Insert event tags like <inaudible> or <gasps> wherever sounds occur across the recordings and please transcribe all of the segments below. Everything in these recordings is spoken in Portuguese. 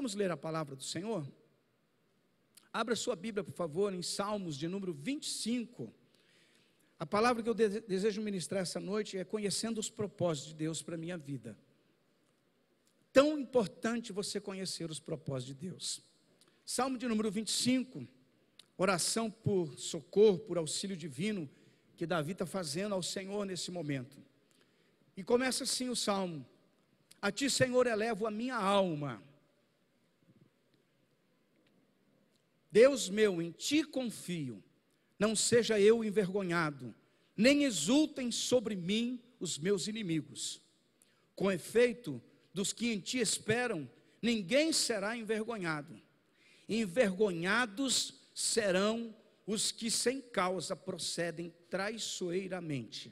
Vamos ler a palavra do Senhor? Abra sua Bíblia, por favor, em Salmos de número 25. A palavra que eu desejo ministrar essa noite é conhecendo os propósitos de Deus para a minha vida. Tão importante você conhecer os propósitos de Deus. Salmo de número 25, oração por socorro, por auxílio divino, que Davi está fazendo ao Senhor nesse momento. E começa assim o salmo: A ti, Senhor, elevo a minha alma Deus meu, em ti confio, não seja eu envergonhado, nem exultem sobre mim os meus inimigos. Com efeito, dos que em ti esperam, ninguém será envergonhado. Envergonhados serão os que sem causa procedem traiçoeiramente.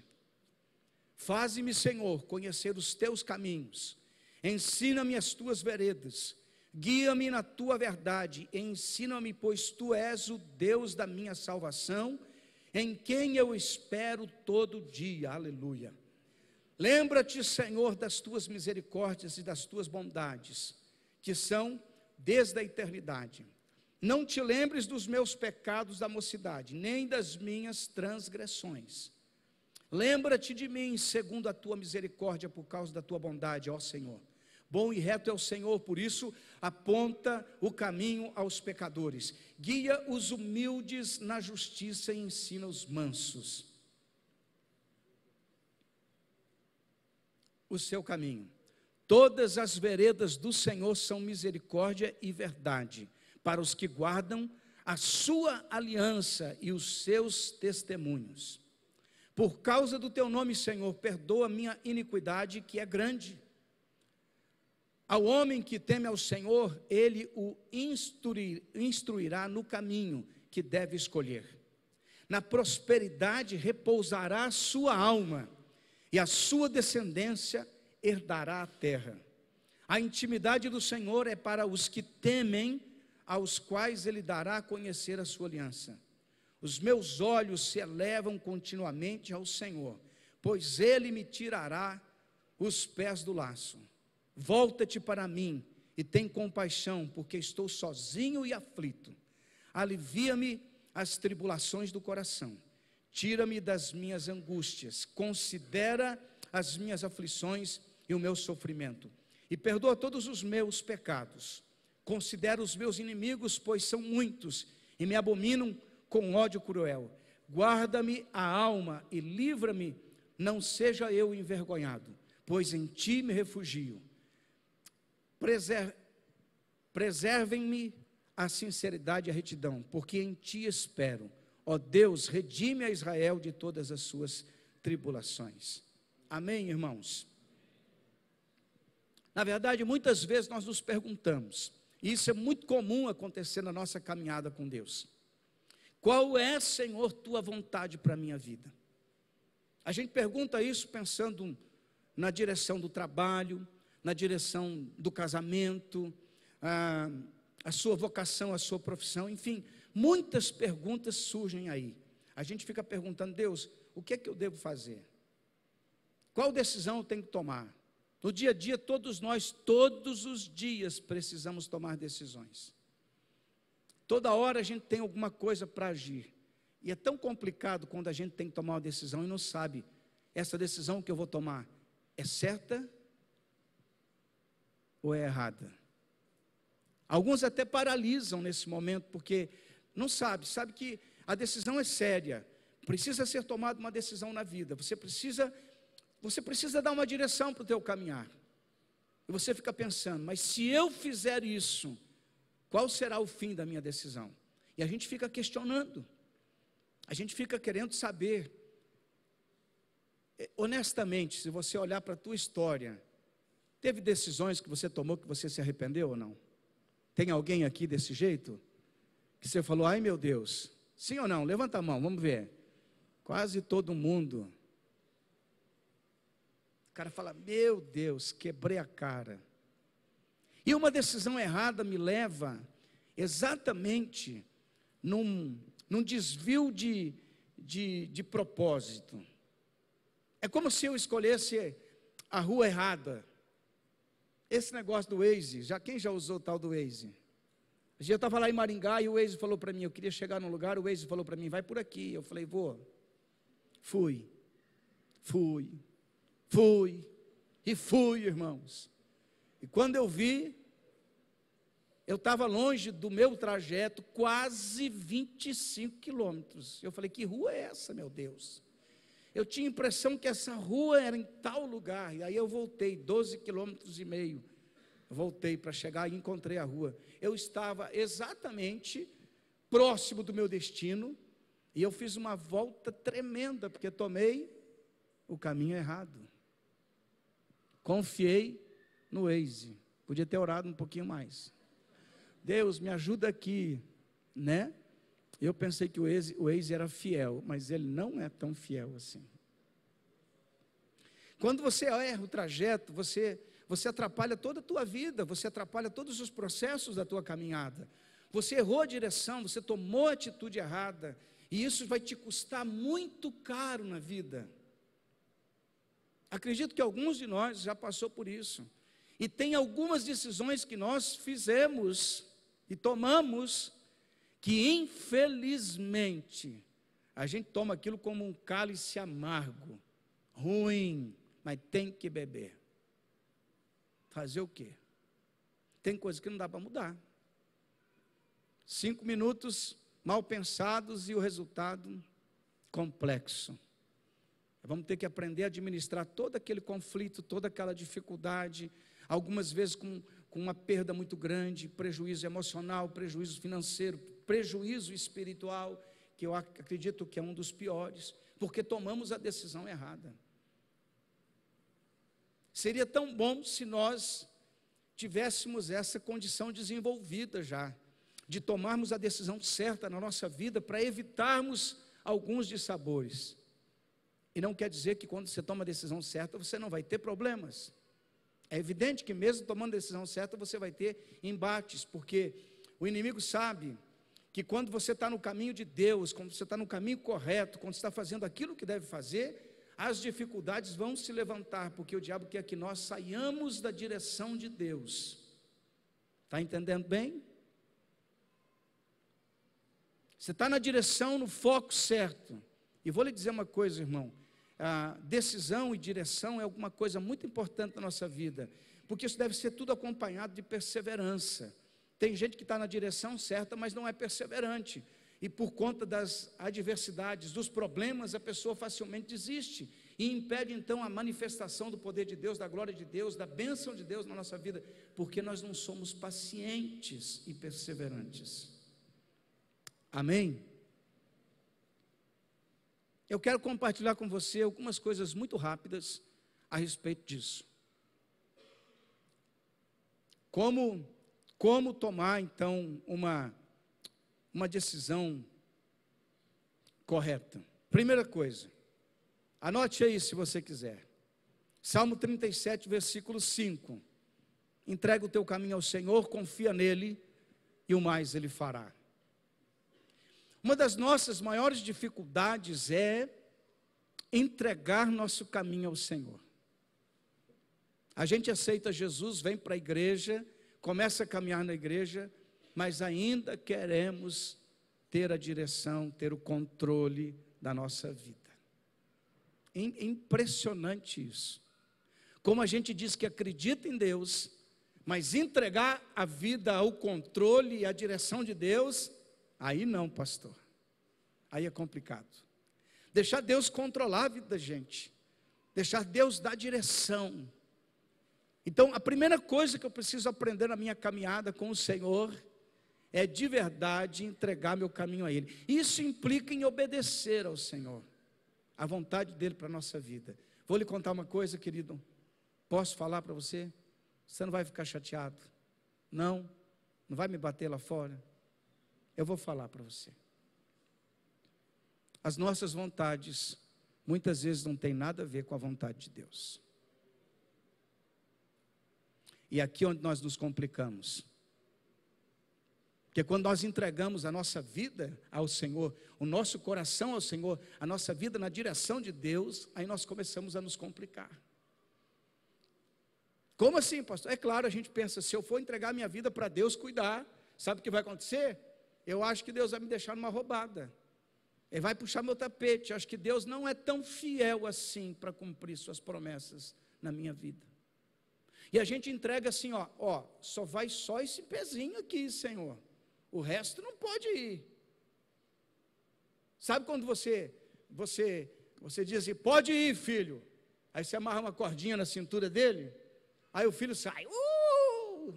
Faze-me, Senhor, conhecer os teus caminhos, ensina-me as tuas veredas Guia-me na tua verdade, ensina-me, pois tu és o Deus da minha salvação, em quem eu espero todo dia. Aleluia. Lembra-te, Senhor, das tuas misericórdias e das tuas bondades, que são desde a eternidade. Não te lembres dos meus pecados da mocidade, nem das minhas transgressões. Lembra-te de mim, segundo a tua misericórdia, por causa da tua bondade, ó Senhor. Bom e reto é o Senhor, por isso aponta o caminho aos pecadores. Guia os humildes na justiça e ensina os mansos. O seu caminho. Todas as veredas do Senhor são misericórdia e verdade para os que guardam a sua aliança e os seus testemunhos. Por causa do teu nome, Senhor, perdoa minha iniquidade que é grande ao homem que teme ao Senhor, ele o instruirá no caminho que deve escolher. Na prosperidade repousará sua alma, e a sua descendência herdará a terra. A intimidade do Senhor é para os que temem, aos quais ele dará a conhecer a sua aliança. Os meus olhos se elevam continuamente ao Senhor, pois ele me tirará os pés do laço. Volta-te para mim e tem compaixão, porque estou sozinho e aflito. Alivia-me as tribulações do coração. Tira-me das minhas angústias. Considera as minhas aflições e o meu sofrimento. E perdoa todos os meus pecados. Considera os meus inimigos, pois são muitos e me abominam com ódio cruel. Guarda-me a alma e livra-me, não seja eu envergonhado, pois em ti me refugio. Preservem-me a sinceridade e a retidão, porque em ti espero. Ó Deus, redime a Israel de todas as suas tribulações. Amém, irmãos? Na verdade, muitas vezes nós nos perguntamos, e isso é muito comum acontecer na nossa caminhada com Deus: Qual é, Senhor, tua vontade para a minha vida? A gente pergunta isso pensando na direção do trabalho, na direção do casamento, a, a sua vocação, a sua profissão, enfim, muitas perguntas surgem aí. A gente fica perguntando, Deus, o que é que eu devo fazer? Qual decisão eu tenho que tomar? No dia a dia, todos nós, todos os dias, precisamos tomar decisões. Toda hora a gente tem alguma coisa para agir. E é tão complicado quando a gente tem que tomar uma decisão e não sabe: essa decisão que eu vou tomar é certa ou é errada? Alguns até paralisam nesse momento, porque não sabe, sabe que a decisão é séria, precisa ser tomada uma decisão na vida, você precisa, você precisa dar uma direção para o teu caminhar. E você fica pensando, mas se eu fizer isso, qual será o fim da minha decisão? E a gente fica questionando, a gente fica querendo saber. Eh, honestamente, se você olhar para a tua história, Teve decisões que você tomou que você se arrependeu ou não? Tem alguém aqui desse jeito? Que você falou, ai meu Deus. Sim ou não? Levanta a mão, vamos ver. Quase todo mundo. O cara fala, meu Deus, quebrei a cara. E uma decisão errada me leva exatamente num, num desvio de, de, de propósito. É como se eu escolhesse a rua errada. Esse negócio do Waze, já, quem já usou o tal do Waze? Eu estava lá em Maringá e o Waze falou para mim, eu queria chegar num lugar, o Waze falou para mim, vai por aqui. Eu falei, vou. Fui, fui, fui e fui, irmãos. E quando eu vi, eu estava longe do meu trajeto, quase 25 quilômetros. Eu falei, que rua é essa, meu Deus? Eu tinha a impressão que essa rua era em tal lugar. E aí eu voltei, 12 quilômetros e meio. Voltei para chegar e encontrei a rua. Eu estava exatamente próximo do meu destino. E eu fiz uma volta tremenda, porque tomei o caminho errado. Confiei no Waze. Podia ter orado um pouquinho mais. Deus, me ajuda aqui, né? Eu pensei que o ex, o ex era fiel, mas ele não é tão fiel assim. Quando você erra o trajeto, você, você atrapalha toda a tua vida, você atrapalha todos os processos da tua caminhada. Você errou a direção, você tomou a atitude errada, e isso vai te custar muito caro na vida. Acredito que alguns de nós já passou por isso. E tem algumas decisões que nós fizemos e tomamos que infelizmente a gente toma aquilo como um cálice amargo, ruim, mas tem que beber. Fazer o quê? Tem coisa que não dá para mudar. Cinco minutos mal pensados e o resultado complexo. Vamos ter que aprender a administrar todo aquele conflito, toda aquela dificuldade, algumas vezes com, com uma perda muito grande, prejuízo emocional, prejuízo financeiro, prejuízo espiritual, que eu acredito que é um dos piores, porque tomamos a decisão errada. Seria tão bom se nós tivéssemos essa condição desenvolvida já, de tomarmos a decisão certa na nossa vida para evitarmos alguns dissabores. E não quer dizer que quando você toma a decisão certa você não vai ter problemas. É evidente que mesmo tomando a decisão certa você vai ter embates, porque o inimigo sabe que quando você está no caminho de Deus, quando você está no caminho correto, quando você está fazendo aquilo que deve fazer, as dificuldades vão se levantar, porque o diabo quer que nós saiamos da direção de Deus. Está entendendo bem? Você está na direção, no foco certo. E vou lhe dizer uma coisa, irmão. A decisão e direção é alguma coisa muito importante na nossa vida, porque isso deve ser tudo acompanhado de perseverança. Tem gente que está na direção certa, mas não é perseverante. E por conta das adversidades, dos problemas, a pessoa facilmente desiste e impede então a manifestação do poder de Deus, da glória de Deus, da bênção de Deus na nossa vida, porque nós não somos pacientes e perseverantes. Amém? Eu quero compartilhar com você algumas coisas muito rápidas a respeito disso. Como como tomar, então, uma, uma decisão correta? Primeira coisa, anote aí se você quiser. Salmo 37, versículo 5. Entrega o teu caminho ao Senhor, confia nele e o mais ele fará. Uma das nossas maiores dificuldades é entregar nosso caminho ao Senhor. A gente aceita Jesus, vem para a igreja começa a caminhar na igreja, mas ainda queremos ter a direção, ter o controle da nossa vida. É impressionante isso. Como a gente diz que acredita em Deus, mas entregar a vida ao controle e à direção de Deus, aí não, pastor. Aí é complicado. Deixar Deus controlar a vida da gente, deixar Deus dar direção, então, a primeira coisa que eu preciso aprender na minha caminhada com o Senhor é de verdade entregar meu caminho a Ele. Isso implica em obedecer ao Senhor, a vontade dEle para a nossa vida. Vou lhe contar uma coisa, querido. Posso falar para você? Você não vai ficar chateado. Não, não vai me bater lá fora. Eu vou falar para você. As nossas vontades muitas vezes não têm nada a ver com a vontade de Deus. E aqui é onde nós nos complicamos. Porque quando nós entregamos a nossa vida ao Senhor, o nosso coração ao Senhor, a nossa vida na direção de Deus, aí nós começamos a nos complicar. Como assim, pastor? É claro, a gente pensa, se eu for entregar minha vida para Deus cuidar, sabe o que vai acontecer? Eu acho que Deus vai me deixar numa roubada. Ele vai puxar meu tapete. Eu acho que Deus não é tão fiel assim para cumprir suas promessas na minha vida. E a gente entrega assim, ó, ó, só vai só esse pezinho aqui, Senhor. O resto não pode ir. Sabe quando você você você diz assim, pode ir, filho. Aí você amarra uma cordinha na cintura dele, aí o filho sai, uh!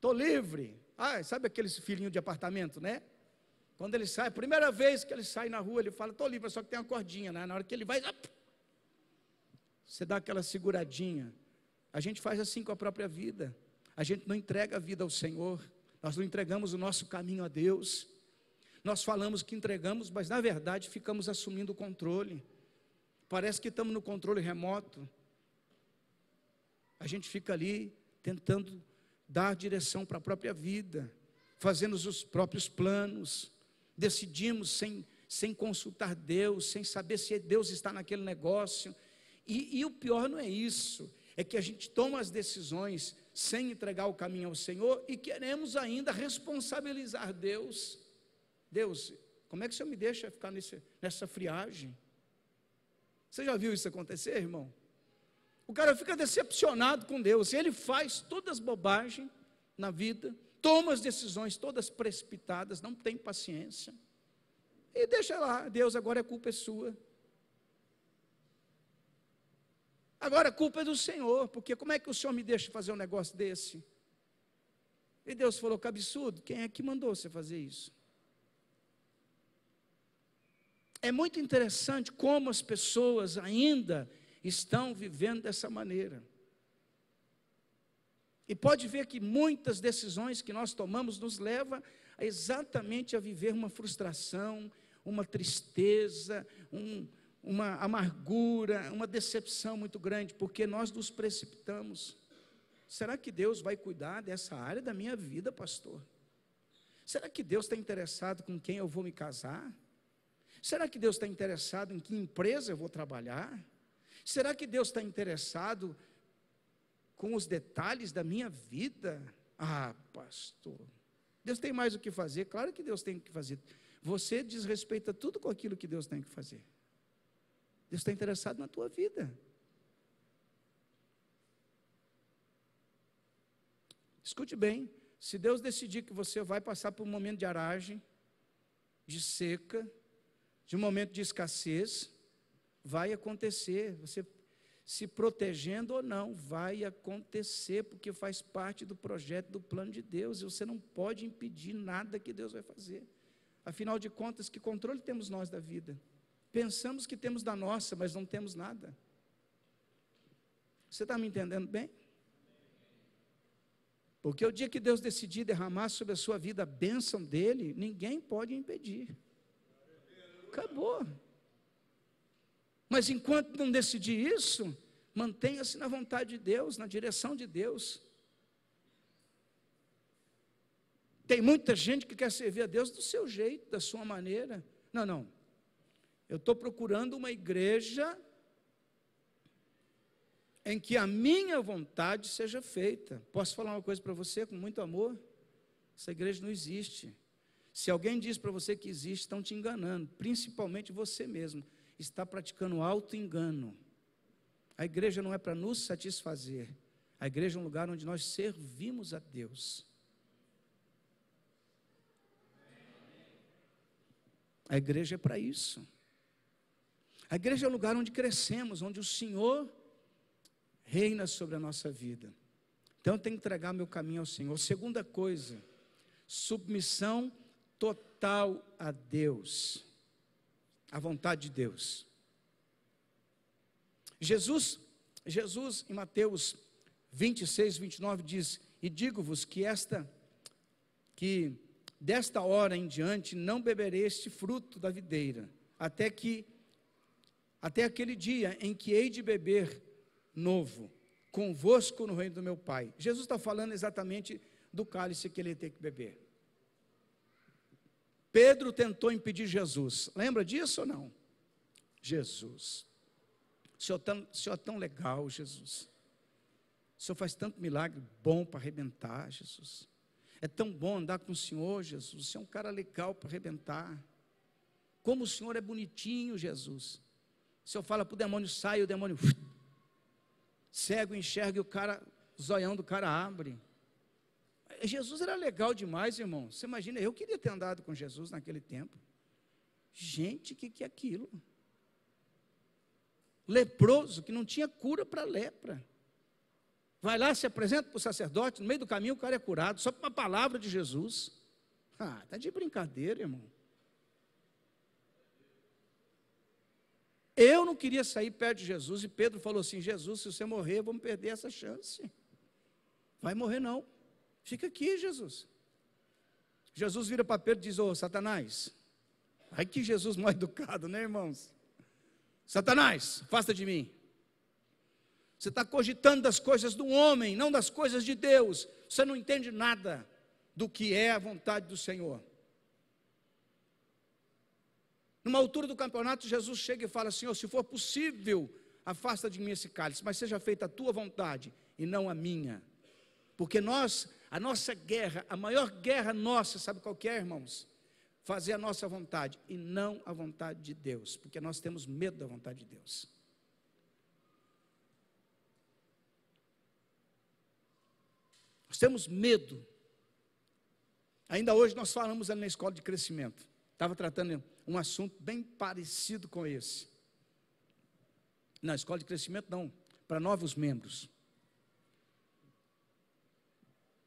Tô livre. Ah, sabe aqueles filhinho de apartamento, né? Quando ele sai, primeira vez que ele sai na rua, ele fala, tô livre, só que tem uma cordinha, né? Na hora que ele vai, op! você dá aquela seguradinha a gente faz assim com a própria vida. A gente não entrega a vida ao Senhor. Nós não entregamos o nosso caminho a Deus. Nós falamos que entregamos, mas na verdade ficamos assumindo o controle. Parece que estamos no controle remoto. A gente fica ali tentando dar direção para a própria vida, fazendo os próprios planos, decidimos sem, sem consultar Deus, sem saber se Deus está naquele negócio. E, e o pior não é isso, é que a gente toma as decisões sem entregar o caminho ao Senhor e queremos ainda responsabilizar Deus. Deus, como é que o Senhor me deixa ficar nesse, nessa friagem? Você já viu isso acontecer, irmão? O cara fica decepcionado com Deus, ele faz todas as bobagens na vida, toma as decisões todas precipitadas, não tem paciência, e deixa lá, Deus, agora a culpa é sua. Agora a culpa é do Senhor, porque como é que o Senhor me deixa fazer um negócio desse? E Deus falou: que absurdo, quem é que mandou você fazer isso? É muito interessante como as pessoas ainda estão vivendo dessa maneira. E pode ver que muitas decisões que nós tomamos nos leva exatamente a viver uma frustração, uma tristeza, um, uma amargura, uma decepção muito grande, porque nós nos precipitamos. Será que Deus vai cuidar dessa área da minha vida, pastor? Será que Deus está interessado com quem eu vou me casar? Será que Deus está interessado em que empresa eu vou trabalhar? Será que Deus está interessado com os detalhes da minha vida? Ah, pastor, Deus tem mais o que fazer? Claro que Deus tem o que fazer. Você desrespeita tudo com aquilo que Deus tem que fazer. Deus está interessado na tua vida. Escute bem: se Deus decidir que você vai passar por um momento de aragem, de seca, de um momento de escassez, vai acontecer. Você se protegendo ou não, vai acontecer, porque faz parte do projeto, do plano de Deus, e você não pode impedir nada que Deus vai fazer. Afinal de contas, que controle temos nós da vida? Pensamos que temos da nossa, mas não temos nada. Você está me entendendo bem? Porque o dia que Deus decidir derramar sobre a sua vida a bênção dele, ninguém pode impedir. Acabou. Mas enquanto não decidir isso, mantenha-se na vontade de Deus, na direção de Deus. Tem muita gente que quer servir a Deus do seu jeito, da sua maneira. Não, não. Eu estou procurando uma igreja em que a minha vontade seja feita. Posso falar uma coisa para você com muito amor? Essa igreja não existe. Se alguém diz para você que existe, estão te enganando, principalmente você mesmo. Está praticando alto engano A igreja não é para nos satisfazer. A igreja é um lugar onde nós servimos a Deus. A igreja é para isso. A igreja é o lugar onde crescemos, onde o Senhor reina sobre a nossa vida. Então eu tenho que entregar meu caminho ao Senhor. Segunda coisa, submissão total a Deus, à vontade de Deus. Jesus, Jesus em Mateus 26, 29 diz: "E digo-vos que esta que desta hora em diante não beberei este fruto da videira, até que até aquele dia em que hei de beber novo convosco no reino do meu Pai. Jesus está falando exatamente do cálice que ele tem que beber. Pedro tentou impedir Jesus, lembra disso ou não? Jesus, o senhor, tão, o senhor é tão legal, Jesus. O senhor faz tanto milagre bom para arrebentar, Jesus. É tão bom andar com o Senhor, Jesus. O senhor é um cara legal para arrebentar. Como o Senhor é bonitinho, Jesus. O senhor fala para o demônio, sai, o demônio cego, enxerga e o cara, zoião do cara abre. Jesus era legal demais, irmão. Você imagina, eu queria ter andado com Jesus naquele tempo. Gente, o que, que é aquilo? Leproso, que não tinha cura para lepra. Vai lá, se apresenta para o sacerdote, no meio do caminho o cara é curado, só por uma palavra de Jesus. Ah, está de brincadeira, irmão. Eu não queria sair perto de Jesus, e Pedro falou assim: Jesus, se você morrer, vamos perder essa chance. Vai morrer não. Fica aqui, Jesus. Jesus vira para Pedro e diz: Ô oh, Satanás, ai que Jesus mal <laughs> educado, né, irmãos? Satanás, afasta de mim. Você está cogitando das coisas do homem, não das coisas de Deus. Você não entende nada do que é a vontade do Senhor. Numa altura do campeonato, Jesus chega e fala: Senhor, se for possível, afasta de mim esse cálice, mas seja feita a tua vontade e não a minha. Porque nós, a nossa guerra, a maior guerra nossa, sabe qual que é, irmãos? Fazer a nossa vontade e não a vontade de Deus, porque nós temos medo da vontade de Deus. Nós temos medo. Ainda hoje nós falamos ali na escola de crescimento estava tratando um assunto bem parecido com esse. Na escola de crescimento, não, para novos membros.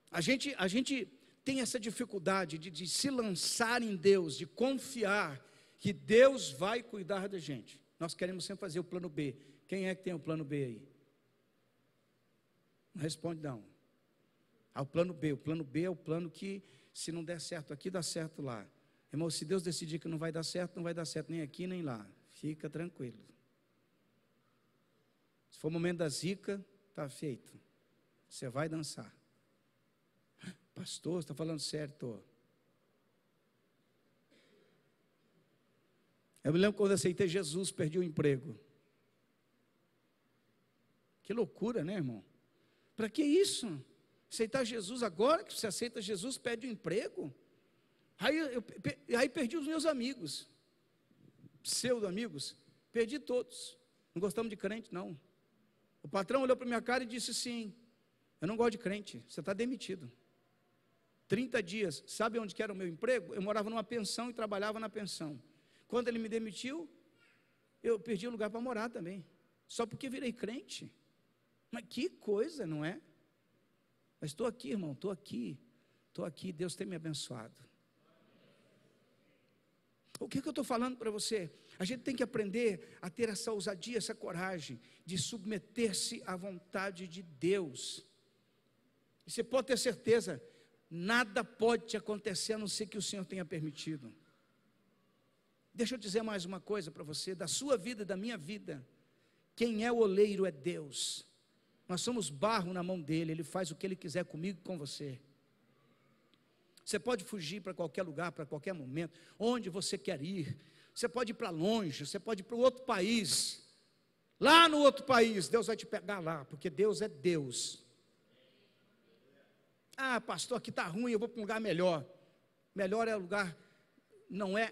A gente, a gente tem essa dificuldade de, de se lançar em Deus, de confiar que Deus vai cuidar da gente. Nós queremos sempre fazer o plano B. Quem é que tem o plano B aí? Não responde não. Há o plano B. O plano B é o plano que, se não der certo aqui, dá certo lá. Irmão, se Deus decidir que não vai dar certo, não vai dar certo nem aqui nem lá. Fica tranquilo. Se for o momento da zica, está feito. Você vai dançar. <gasps> Pastor, está falando certo? Eu me lembro quando aceitei Jesus, perdi o emprego. Que loucura, né, irmão? Para que isso? Aceitar Jesus agora que você aceita Jesus, perde o emprego? Aí, eu, aí perdi os meus amigos, pseudo-amigos, perdi todos. Não gostamos de crente, não. O patrão olhou para minha cara e disse assim: Eu não gosto de crente, você está demitido. 30 dias, sabe onde que era o meu emprego? Eu morava numa pensão e trabalhava na pensão. Quando ele me demitiu, eu perdi o lugar para morar também. Só porque virei crente. Mas que coisa, não é? Mas estou aqui, irmão, estou aqui. Estou aqui, Deus tem me abençoado. O que, é que eu estou falando para você? A gente tem que aprender a ter essa ousadia, essa coragem de submeter-se à vontade de Deus. E você pode ter certeza, nada pode te acontecer a não ser que o Senhor tenha permitido. Deixa eu dizer mais uma coisa para você, da sua vida e da minha vida. Quem é o oleiro é Deus. Nós somos barro na mão dele, ele faz o que ele quiser comigo e com você. Você pode fugir para qualquer lugar, para qualquer momento, onde você quer ir. Você pode ir para longe, você pode ir para outro país. Lá no outro país, Deus vai te pegar lá, porque Deus é Deus. Ah, pastor, aqui está ruim, eu vou para um lugar melhor. Melhor é o lugar, não é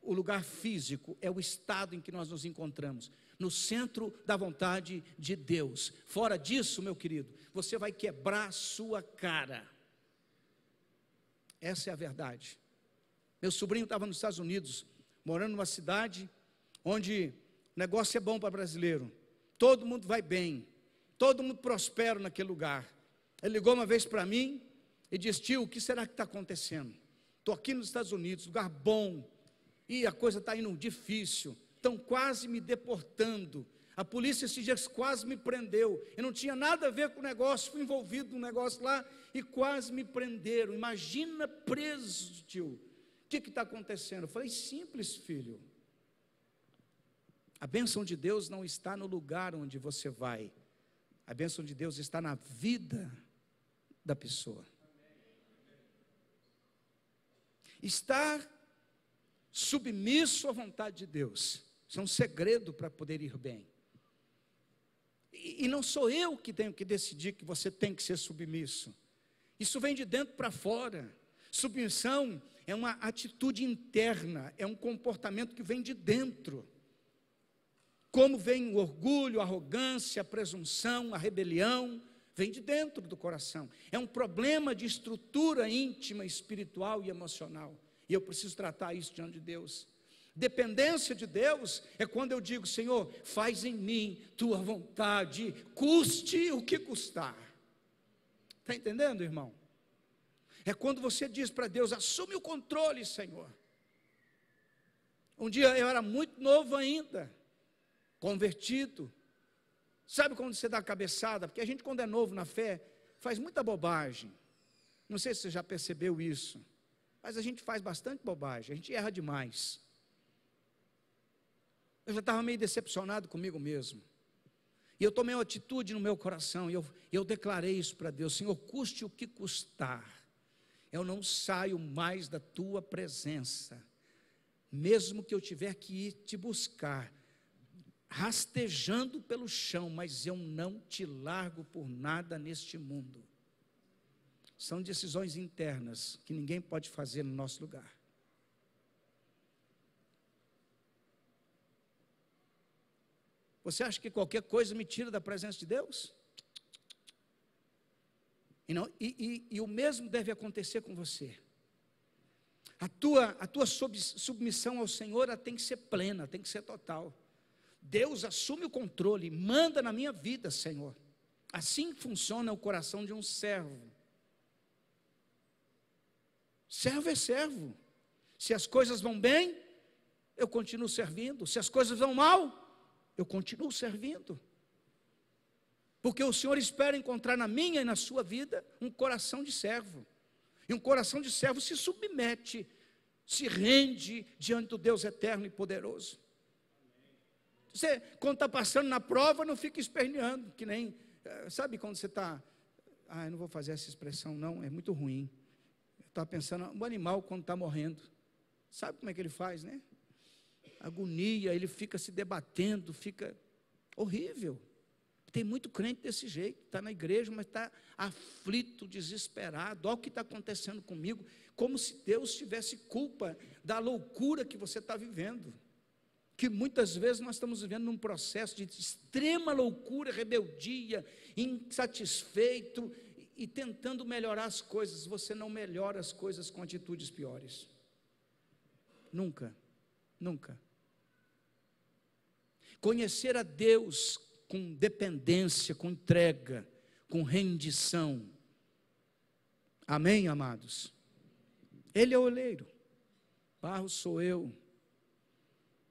o lugar físico, é o estado em que nós nos encontramos, no centro da vontade de Deus. Fora disso, meu querido, você vai quebrar sua cara. Essa é a verdade. Meu sobrinho estava nos Estados Unidos, morando numa cidade onde o negócio é bom para brasileiro. Todo mundo vai bem, todo mundo prospera naquele lugar. Ele ligou uma vez para mim e disse: Tio, o que será que está acontecendo? Estou aqui nos Estados Unidos, lugar bom, e a coisa está indo difícil, estão quase me deportando. A polícia esses dias quase me prendeu. Eu não tinha nada a ver com o negócio, fui envolvido num negócio lá e quase me prenderam. Imagina preso, tio. O que está acontecendo? Eu falei, simples, filho. A bênção de Deus não está no lugar onde você vai. A bênção de Deus está na vida da pessoa. Estar submisso à vontade de Deus. Isso é um segredo para poder ir bem. E, não sou eu que tenho que decidir que você tem que ser submisso. Isso vem de dentro para fora. Submissão é uma atitude interna, é um comportamento que vem de dentro. Como vem o orgulho, a arrogância, a presunção, a rebelião, vem de dentro do coração. É um problema de estrutura íntima, espiritual e emocional. E eu preciso tratar isso diante de Deus. Dependência de Deus é quando eu digo, Senhor, faz em mim tua vontade, custe o que custar. Está entendendo, irmão? É quando você diz para Deus, assume o controle, Senhor. Um dia eu era muito novo ainda, convertido. Sabe quando você dá a cabeçada? Porque a gente, quando é novo na fé, faz muita bobagem. Não sei se você já percebeu isso, mas a gente faz bastante bobagem, a gente erra demais. Eu já estava meio decepcionado comigo mesmo. E eu tomei uma atitude no meu coração, e eu, eu declarei isso para Deus: Senhor, custe o que custar, eu não saio mais da tua presença, mesmo que eu tiver que ir te buscar, rastejando pelo chão, mas eu não te largo por nada neste mundo. São decisões internas que ninguém pode fazer no nosso lugar. Você acha que qualquer coisa me tira da presença de Deus? E, não, e, e, e o mesmo deve acontecer com você. A tua, a tua sub, submissão ao Senhor tem que ser plena, tem que ser total. Deus assume o controle, manda na minha vida, Senhor. Assim funciona o coração de um servo. Servo é servo. Se as coisas vão bem, eu continuo servindo. Se as coisas vão mal, eu continuo servindo. Porque o Senhor espera encontrar na minha e na sua vida um coração de servo. E um coração de servo se submete, se rende diante do Deus eterno e poderoso. Você, quando está passando na prova, não fica esperneando, que nem, eh, sabe quando você está, ah, eu não vou fazer essa expressão, não, é muito ruim. Está pensando, o um animal quando está morrendo, sabe como é que ele faz, né? agonia, ele fica se debatendo, fica horrível. Tem muito crente desse jeito, está na igreja, mas está aflito, desesperado. Olha o que está acontecendo comigo, como se Deus tivesse culpa da loucura que você está vivendo. Que muitas vezes nós estamos vivendo num processo de extrema loucura, rebeldia, insatisfeito e tentando melhorar as coisas. Você não melhora as coisas com atitudes piores. Nunca, nunca. Conhecer a Deus com dependência, com entrega, com rendição. Amém, amados? Ele é o oleiro, barro sou eu.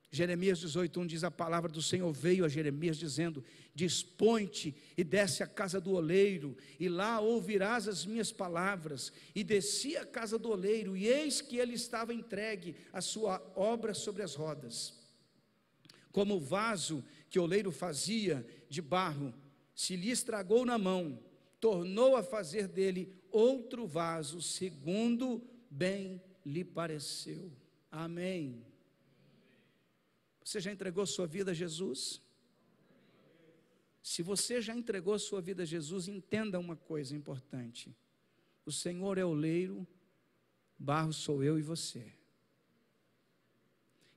Jeremias 18:1 diz: A palavra do Senhor veio a Jeremias dizendo: Dispõe-te e desce à casa do oleiro, e lá ouvirás as minhas palavras. E desci à casa do oleiro, e eis que ele estava entregue, a sua obra sobre as rodas como o vaso que o oleiro fazia de barro, se lhe estragou na mão, tornou a fazer dele outro vaso, segundo bem lhe pareceu. Amém. Você já entregou sua vida a Jesus? Se você já entregou sua vida a Jesus, entenda uma coisa importante: o Senhor é oleiro, barro sou eu e você.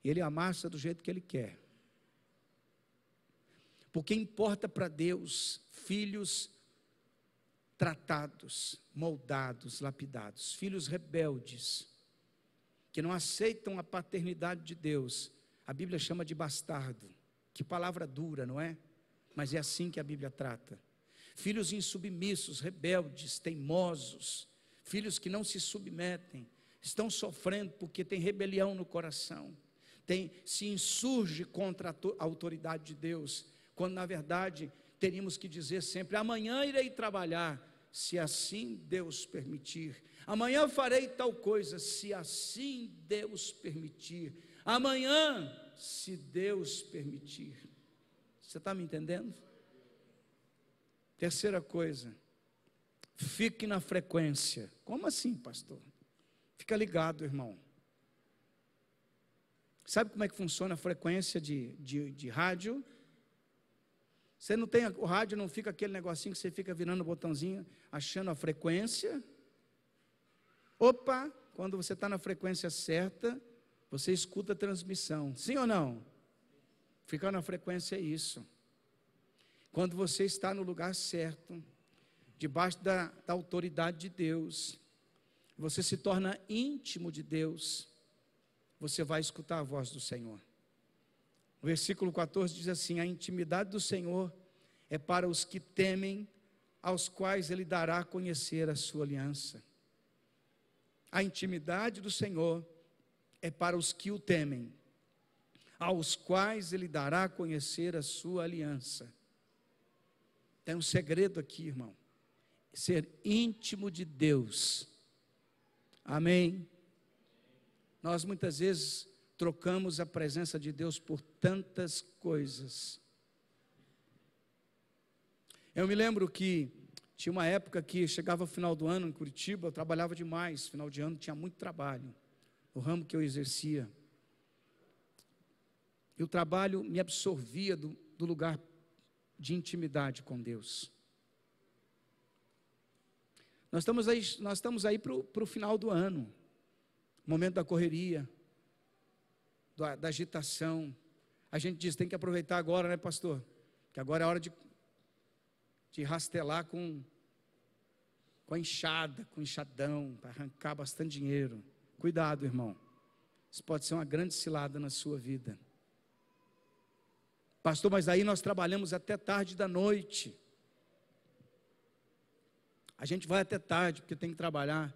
E Ele amassa do jeito que Ele quer. Porque importa para Deus filhos tratados, moldados, lapidados, filhos rebeldes, que não aceitam a paternidade de Deus. A Bíblia chama de bastardo. Que palavra dura, não é? Mas é assim que a Bíblia trata. Filhos insubmissos, rebeldes, teimosos, filhos que não se submetem, estão sofrendo porque tem rebelião no coração, tem se insurge contra a autoridade de Deus, quando na verdade teríamos que dizer sempre: amanhã irei trabalhar, se assim Deus permitir. Amanhã farei tal coisa, se assim Deus permitir. Amanhã, se Deus permitir. Você está me entendendo? Terceira coisa, fique na frequência. Como assim, pastor? Fica ligado, irmão. Sabe como é que funciona a frequência de, de, de rádio? Você não tem o rádio, não fica aquele negocinho que você fica virando o botãozinho, achando a frequência. Opa, quando você está na frequência certa, você escuta a transmissão. Sim ou não? Ficar na frequência é isso. Quando você está no lugar certo, debaixo da, da autoridade de Deus, você se torna íntimo de Deus, você vai escutar a voz do Senhor. O versículo 14 diz assim: A intimidade do Senhor é para os que temem, aos quais ele dará a conhecer a sua aliança. A intimidade do Senhor é para os que o temem, aos quais ele dará a conhecer a sua aliança. Tem um segredo aqui, irmão. Ser íntimo de Deus. Amém. Nós muitas vezes trocamos a presença de Deus por tantas coisas. Eu me lembro que tinha uma época que chegava o final do ano em Curitiba, eu trabalhava demais, final de ano tinha muito trabalho, o ramo que eu exercia. E o trabalho me absorvia do, do lugar de intimidade com Deus. Nós estamos aí, nós estamos aí para o final do ano, momento da correria, da, da agitação. A gente diz, tem que aproveitar agora, né, pastor? Que agora é hora de, de rastelar com, com a enxada, com o enxadão, para arrancar bastante dinheiro. Cuidado, irmão. Isso pode ser uma grande cilada na sua vida. Pastor, mas aí nós trabalhamos até tarde da noite. A gente vai até tarde, porque tem que trabalhar.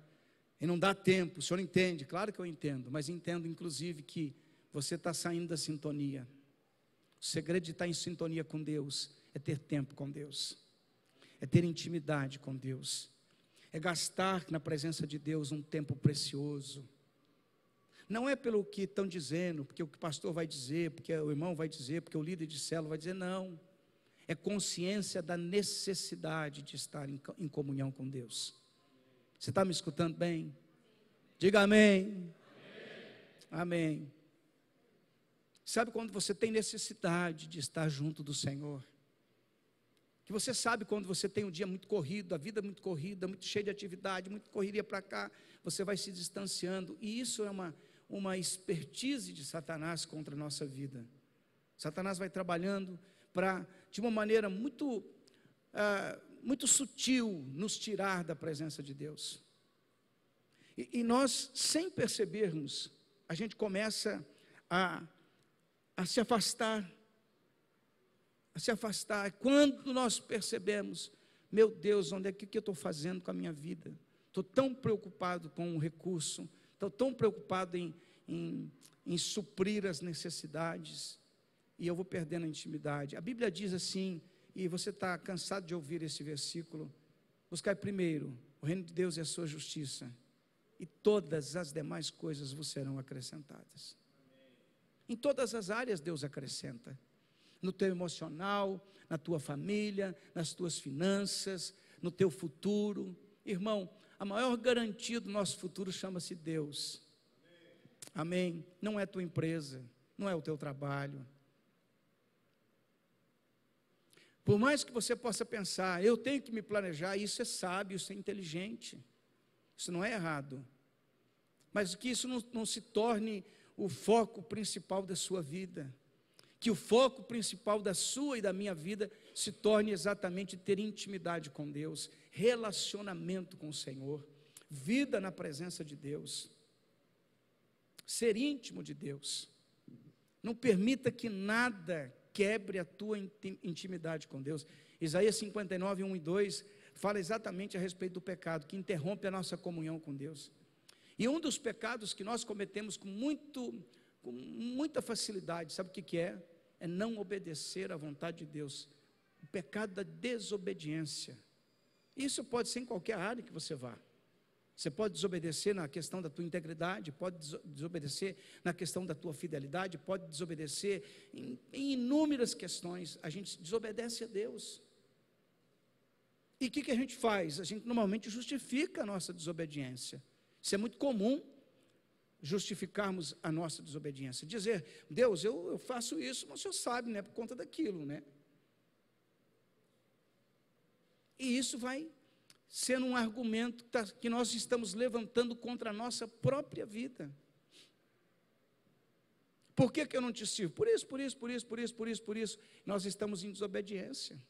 E não dá tempo, o senhor entende, claro que eu entendo, mas entendo inclusive que você está saindo da sintonia. O segredo de estar tá em sintonia com Deus é ter tempo com Deus, é ter intimidade com Deus, é gastar na presença de Deus um tempo precioso. Não é pelo que estão dizendo, porque o que o pastor vai dizer, porque o irmão vai dizer, porque o líder de célula vai dizer, não. É consciência da necessidade de estar em, comunhão com Deus. Você está me escutando bem? Diga amém. Amém. amém. Sabe quando você tem necessidade de estar junto do Senhor? Que você sabe quando você tem um dia muito corrido, a vida muito corrida, muito cheia de atividade, muito correria para cá, você vai se distanciando. E isso é uma, uma expertise de Satanás contra a nossa vida. Satanás vai trabalhando para, de uma maneira muito, uh, muito sutil, nos tirar da presença de Deus. E, e nós, sem percebermos, a gente começa a a se afastar, a se afastar. Quando nós percebemos, meu Deus, onde é que, que eu estou fazendo com a minha vida? Estou tão preocupado com o recurso, estou tão preocupado em, em, em suprir as necessidades, e eu vou perdendo a intimidade. A Bíblia diz assim, e você está cansado de ouvir esse versículo: buscai primeiro o reino de Deus e a sua justiça, e todas as demais coisas vos serão acrescentadas. Em todas as áreas Deus acrescenta. No teu emocional, na tua família, nas tuas finanças, no teu futuro. Irmão, a maior garantia do nosso futuro chama-se Deus. Amém. Não é tua empresa, não é o teu trabalho. Por mais que você possa pensar, eu tenho que me planejar, isso é sábio, isso é inteligente. Isso não é errado. Mas que isso não, não se torne o foco principal da sua vida. Que o foco principal da sua e da minha vida se torne exatamente ter intimidade com Deus, relacionamento com o Senhor, vida na presença de Deus, ser íntimo de Deus. Não permita que nada quebre a tua intimidade com Deus. Isaías 59, 1 e 2 fala exatamente a respeito do pecado que interrompe a nossa comunhão com Deus. E um dos pecados que nós cometemos com, muito, com muita facilidade, sabe o que, que é? É não obedecer à vontade de Deus. O pecado da desobediência. Isso pode ser em qualquer área que você vá. Você pode desobedecer na questão da tua integridade, pode desobedecer na questão da tua fidelidade, pode desobedecer em, em inúmeras questões. A gente desobedece a Deus. E o que, que a gente faz? A gente normalmente justifica a nossa desobediência. Isso é muito comum justificarmos a nossa desobediência. Dizer, Deus, eu, eu faço isso, mas o senhor sabe, né? Por conta daquilo, né? E isso vai sendo um argumento tá, que nós estamos levantando contra a nossa própria vida. Por que, que eu não te sirvo? Por isso, por isso, por isso, por isso, por isso, por isso. Nós estamos em desobediência.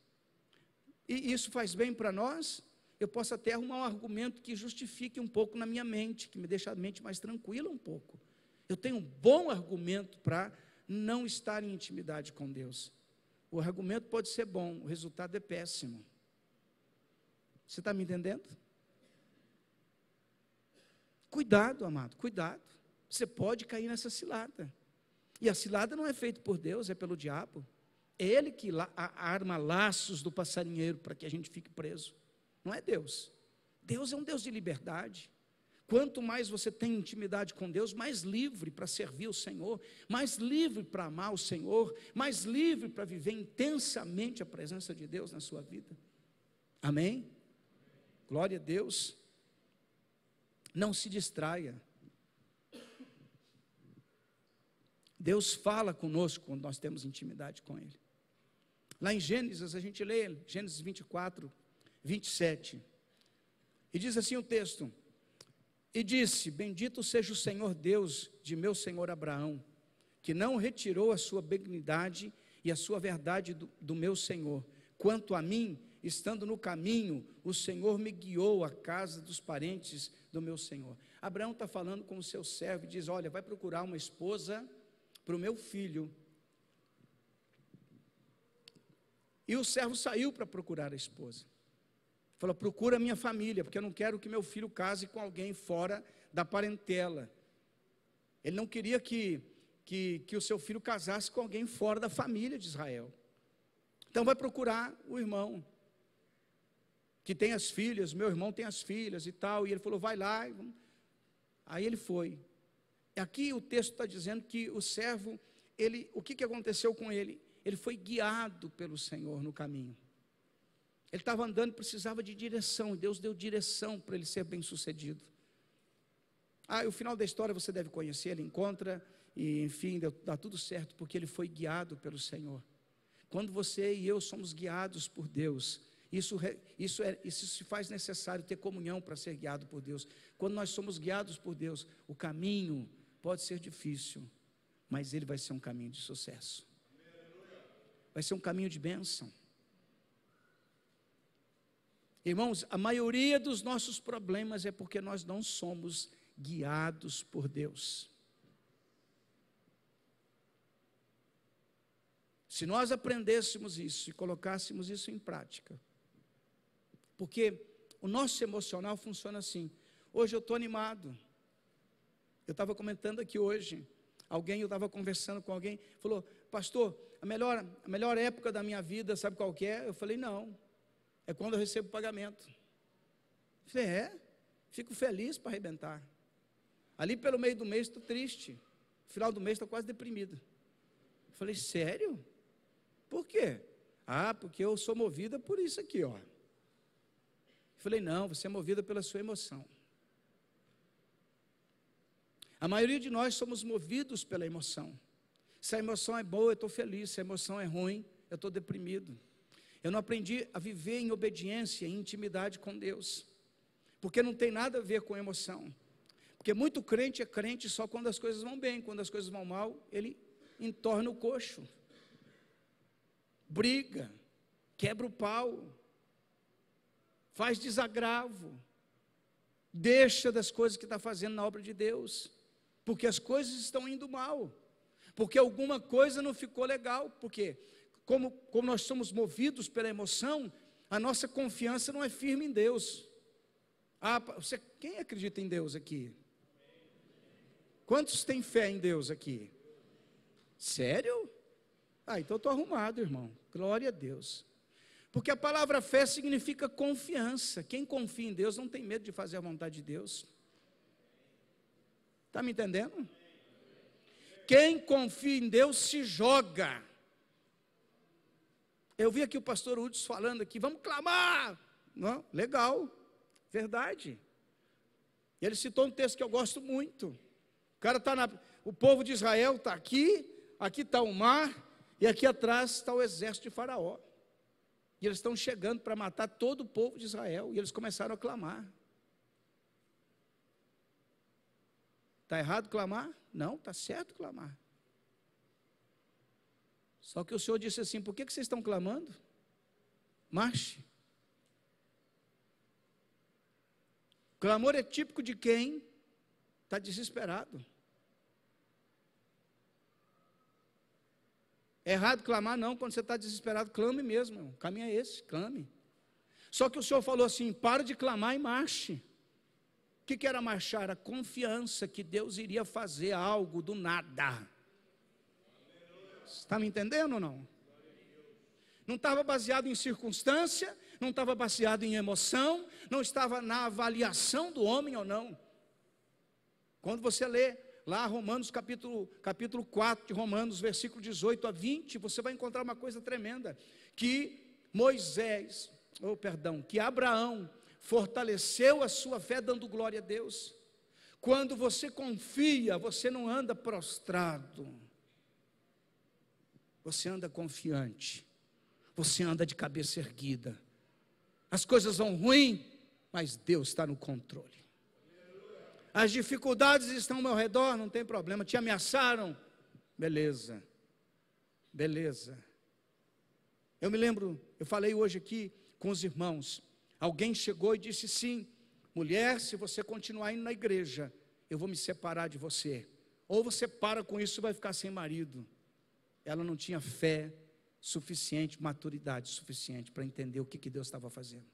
E isso faz bem para nós? eu posso até arrumar um argumento que justifique um pouco na minha mente, que me deixe a mente mais tranquila um pouco. Eu tenho um bom argumento para não estar em intimidade com Deus. O argumento pode ser bom, o resultado é péssimo. Você está me entendendo? Cuidado, amado, cuidado. Você pode cair nessa cilada. E a cilada não é feita por Deus, é pelo diabo. É ele que arma laços do passarinheiro para que a gente fique preso não é Deus. Deus é um Deus de liberdade. Quanto mais você tem intimidade com Deus, mais livre para servir o Senhor, mais livre para amar o Senhor, mais livre para viver intensamente a presença de Deus na sua vida. Amém? Glória a Deus. Não se distraia. Deus fala conosco quando nós temos intimidade com Ele. Lá em Gênesis, a gente lê Gênesis 24, 27. E diz assim o texto: E disse: Bendito seja o Senhor Deus de meu senhor Abraão, que não retirou a sua benignidade e a sua verdade do, do meu senhor. Quanto a mim, estando no caminho, o Senhor me guiou à casa dos parentes do meu senhor. Abraão está falando com o seu servo e diz: Olha, vai procurar uma esposa para o meu filho. E o servo saiu para procurar a esposa. Falou: procura minha família, porque eu não quero que meu filho case com alguém fora da parentela. Ele não queria que, que, que o seu filho casasse com alguém fora da família de Israel. Então vai procurar o irmão que tem as filhas, meu irmão tem as filhas e tal. E ele falou: vai lá. Aí ele foi. Aqui o texto está dizendo que o servo, ele, o que, que aconteceu com ele? Ele foi guiado pelo Senhor no caminho. Ele estava andando, e precisava de direção, e Deus deu direção para ele ser bem sucedido. Ah, o final da história você deve conhecer, ele encontra, e enfim, dá tudo certo, porque ele foi guiado pelo Senhor. Quando você e eu somos guiados por Deus, isso, isso, é, isso se faz necessário ter comunhão para ser guiado por Deus. Quando nós somos guiados por Deus, o caminho pode ser difícil, mas ele vai ser um caminho de sucesso. Vai ser um caminho de bênção. Irmãos, a maioria dos nossos problemas é porque nós não somos guiados por Deus. Se nós aprendêssemos isso e colocássemos isso em prática, porque o nosso emocional funciona assim. Hoje eu estou animado. Eu estava comentando aqui hoje. Alguém, eu estava conversando com alguém, falou: Pastor, a melhor, a melhor época da minha vida, sabe qual é? Eu falei: Não. É quando eu recebo o pagamento. Falei, é, fico feliz para arrebentar. Ali pelo meio do mês estou triste. Final do mês estou quase deprimido. Falei, sério? Por quê? Ah, porque eu sou movida por isso aqui, ó. Falei, não, você é movida pela sua emoção. A maioria de nós somos movidos pela emoção. Se a emoção é boa, eu estou feliz. Se a emoção é ruim, eu estou deprimido. Eu não aprendi a viver em obediência, em intimidade com Deus. Porque não tem nada a ver com emoção. Porque muito crente é crente só quando as coisas vão bem, quando as coisas vão mal, ele entorna o coxo. Briga, quebra o pau, faz desagravo, deixa das coisas que está fazendo na obra de Deus, porque as coisas estão indo mal, porque alguma coisa não ficou legal, por quê? como, como nós somos movidos pela emoção, a nossa confiança não é firme em Deus. Ah, você, quem acredita em Deus aqui? Quantos têm fé em Deus aqui? Sério? Ah, então estou arrumado, irmão. Glória a Deus. Porque a palavra fé significa confiança. Quem confia em Deus não tem medo de fazer a vontade de Deus. Está me entendendo? Quem confia em Deus se joga. Eu vi aqui o pastor Hudson falando aqui, vamos clamar. Não, legal, verdade. Ele citou um texto que eu gosto muito. O cara está na. O povo de Israel está aqui, aqui está o mar, e aqui atrás está o exército de Faraó. E eles estão chegando para matar todo o povo de Israel. E eles começaram a clamar. Está errado clamar? Não, está certo clamar. Só que o Senhor disse assim: por que, vocês estão clamando? Marche. O clamor é típico de quem está desesperado. É errado clamar, não. Quando você está desesperado, clame mesmo. O caminho é esse, clame. Só que o Senhor falou assim: para de clamar e marche. O que, que era marchar? A confiança que Deus iria fazer algo do nada. Está me entendendo ou não? Não estava baseado em circunstância, não estava baseado em emoção, não estava na avaliação do homem ou não. Quando você lê lá Romanos capítulo, capítulo 4 de Romanos, versículo 18 a 20, você vai encontrar uma coisa tremenda, que Moisés, ou oh, perdão, que Abraão fortaleceu a sua fé dando glória a Deus. Quando você confia, você não anda prostrado você anda confiante, você anda de cabeça erguida. As coisas vão ruim, mas Deus está no controle. As dificuldades estão ao meu redor, não tem problema. Te ameaçaram, beleza, beleza. Eu me lembro, eu falei hoje aqui com os irmãos. Alguém chegou e disse sim, mulher, se você continuar indo na igreja, eu vou me separar de você. Ou você para com isso e vai ficar sem marido ela não tinha fé suficiente, maturidade suficiente para entender o que, que Deus estava fazendo.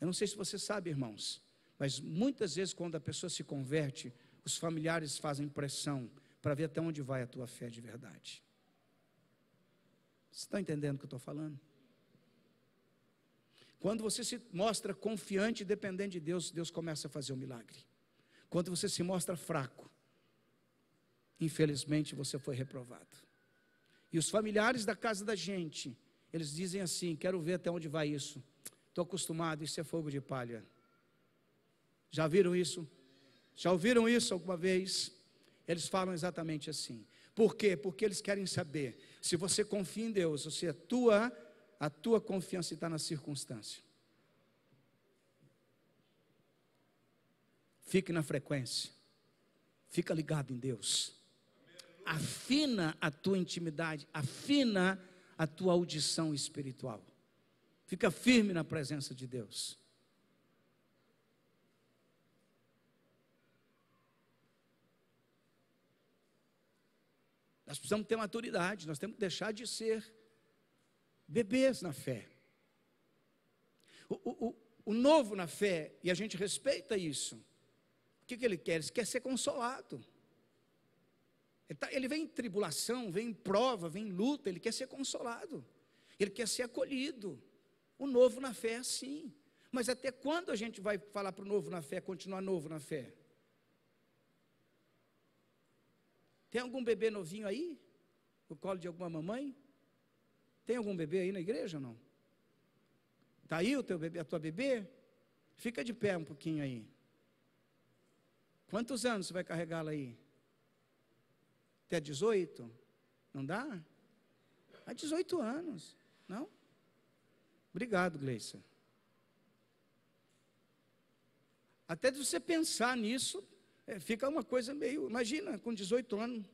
Eu não sei se você sabe, irmãos, mas muitas vezes quando a pessoa se converte, os familiares fazem pressão para ver até onde vai a tua fé de verdade. Você está entendendo o que eu estou falando? Quando você se mostra confiante e dependente de Deus, Deus começa a fazer o um milagre. Quando você se mostra fraco, infelizmente você foi reprovado. E os familiares da casa da gente, eles dizem assim: quero ver até onde vai isso. Estou acostumado, isso é fogo de palha. Já viram isso? Já ouviram isso alguma vez? Eles falam exatamente assim. Por quê? Porque eles querem saber se você confia em Deus ou se a tua, a tua confiança está na circunstância. Fique na frequência. Fica ligado em Deus afina a tua intimidade, afina a tua audição espiritual. Fica firme na presença de Deus. Nós precisamos ter maturidade, nós temos que deixar de ser bebês na fé. O, o, o novo na fé, e a gente respeita isso, o que, que ele quer? Ele quer ser consolado. Tá, ele vem em tribulação, vem em prova, vem em luta, ele quer ser consolado, ele quer ser acolhido. O novo na fé sim, Mas até quando a gente vai falar para o novo na fé, continuar novo na fé? Tem algum bebê novinho aí? No colo de alguma mamãe? Tem algum bebê aí na igreja ou não? Está aí o teu bebê, a tua bebê? Fica de pé um pouquinho aí. Quantos anos você vai carregá-la aí? até 18? Não dá? Há 18 anos, não? Obrigado, Gleice. Até de você pensar nisso, é, fica uma coisa meio. Imagina, com 18 anos,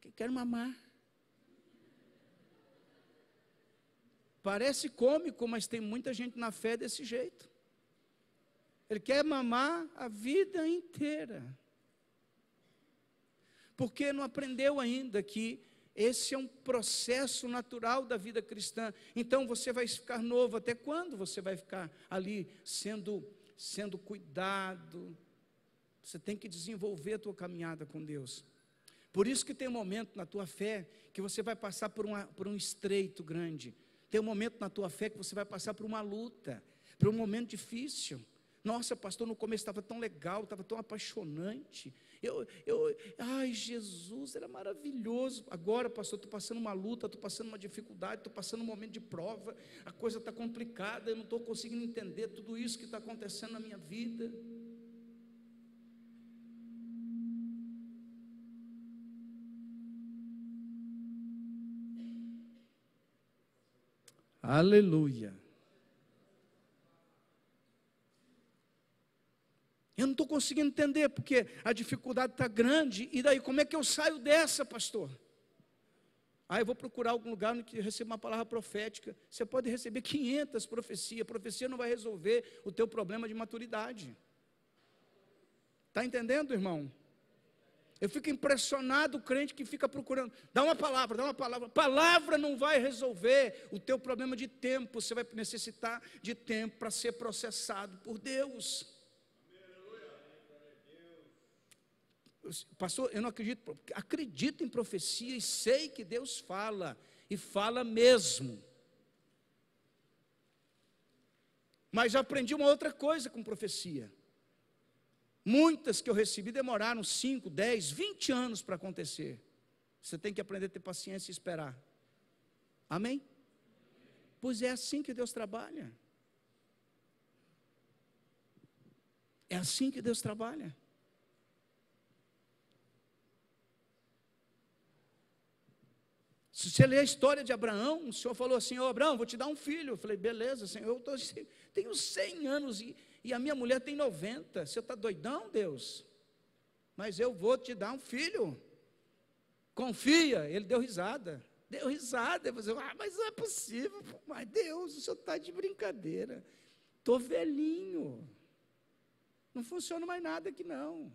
que quer mamar. Parece cômico, mas tem muita gente na fé desse jeito. Ele quer mamar a vida inteira porque não aprendeu ainda que esse é um processo natural da vida cristã. Então você vai ficar novo até quando? Você vai ficar ali sendo sendo cuidado. Você tem que desenvolver a tua caminhada com Deus. Por isso que tem um momento na tua fé que você vai passar por, uma, por um estreito grande. Tem um momento na tua fé que você vai passar por uma luta, por um momento difícil. Nossa, pastor, no começo estava tão legal, estava tão apaixonante. Eu, eu, ai, Jesus era maravilhoso. Agora, pastor, estou passando uma luta, estou passando uma dificuldade, estou passando um momento de prova, a coisa está complicada, eu não estou conseguindo entender tudo isso que está acontecendo na minha vida. Aleluia. Eu não estou conseguindo entender, porque a dificuldade está grande, e daí como é que eu saio dessa, pastor? Aí ah, eu vou procurar algum lugar onde receba uma palavra profética. Você pode receber 500 profecias, profecia não vai resolver o teu problema de maturidade. Está entendendo, irmão? Eu fico impressionado o crente que fica procurando. Dá uma palavra, dá uma palavra. Palavra não vai resolver o teu problema de tempo. Você vai necessitar de tempo para ser processado por Deus. Pastor, eu não acredito. Acredito em profecia e sei que Deus fala, e fala mesmo. Mas já aprendi uma outra coisa com profecia. Muitas que eu recebi demoraram 5, 10, 20 anos para acontecer. Você tem que aprender a ter paciência e esperar. Amém? Pois é assim que Deus trabalha. É assim que Deus trabalha. Se você ler a história de Abraão, o Senhor falou assim: Ô oh, Abraão, vou te dar um filho. Eu falei: Beleza, Senhor, eu tô, assim, tenho 100 anos e, e a minha mulher tem 90. Você está doidão, Deus? Mas eu vou te dar um filho. Confia. Ele deu risada. Deu risada. Eu falei, ah, mas não é possível. Mas Deus, o senhor está de brincadeira. Estou velhinho. Não funciona mais nada aqui não.